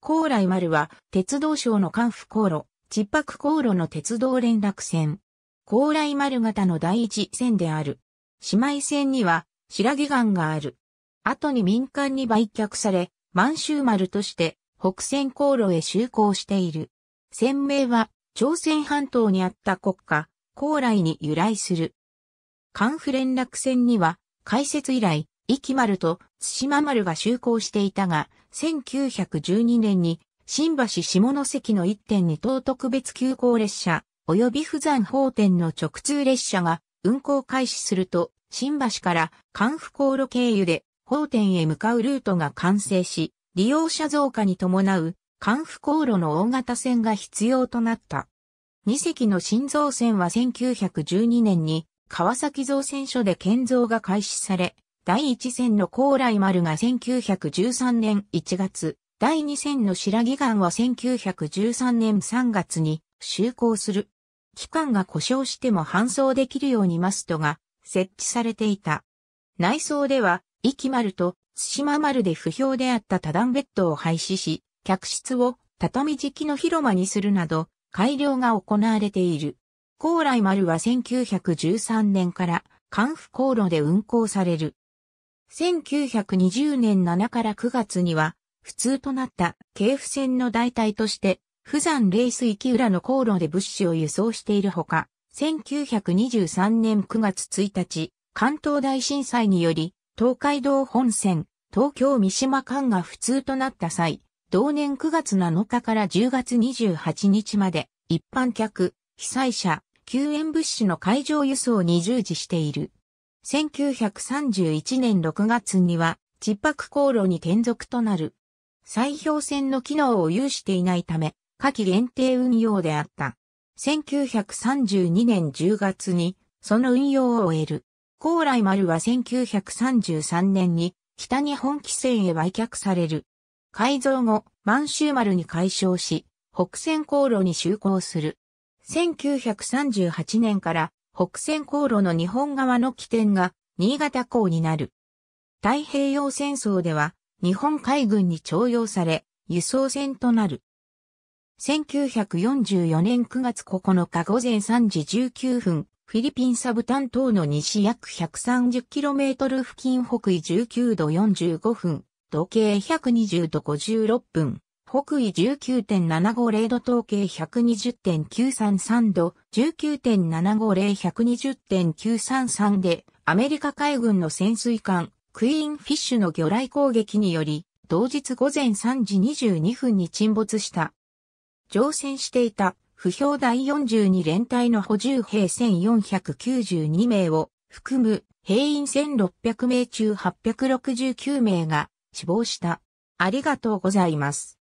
高麗丸は、鉄道省の関府航路、千白航路の鉄道連絡船。高麗丸型の第一線である。姉妹線には、白木岩がある。後に民間に売却され、満州丸として、北線航路へ就航している。船名は、朝鮮半島にあった国家、高麗に由来する。関府連絡船には、開設以来、壱岐丸と津島丸が就航していたが、1912年に新橋下関の1点2等特別急行列車及び富山法店の直通列車が運行開始すると新橋から関府航路経由で法店へ向かうルートが完成し利用者増加に伴う関府航路の大型線が必要となった。2隻の新造船は1912年に川崎造船所で建造が開始され、第1戦の高麗丸が1913年1月、第2戦の白木岩は1913年3月に就航する。機関が故障しても搬送できるようにマストが設置されていた。内装では、壱岐丸と津島丸で不評であった多段ベッドを廃止し、客室を畳敷きの広間にするなど、改良が行われている。高麗丸は1913年から、関府航路で運行される。1920年7から9月には、普通となった京府線の代替として、富山レース行き裏の航路で物資を輸送しているほか、1923年9月1日、関東大震災により、東海道本線、東京三島間が普通となった際、同年9月7日から10月28日まで、一般客、被災者、救援物資の海上輸送に従事している。1931年6月には、窒迫航路に転属となる。砕氷船の機能を有していないため、夏季限定運用であった。1932年10月に、その運用を終える。高麗丸は1933年に、北日本汽船へ売却される。改造後、満州丸に改称し、北線航路に就航する。1938年から北線航路の日本側の起点が新潟港になる。太平洋戦争では日本海軍に徴用され輸送船となる。1944年9月9日午前3時19分、フィリピンサブ担当の西約 130km 付近北緯19度45分、時計120度56分。北緯19.750度統計120.933度、19.750120.933で、アメリカ海軍の潜水艦、クイーンフィッシュの魚雷攻撃により、同日午前3時22分に沈没した。乗船していた、不評第42連隊の補充兵1492名を含む兵員1600名中869名が死亡した。ありがとうございます。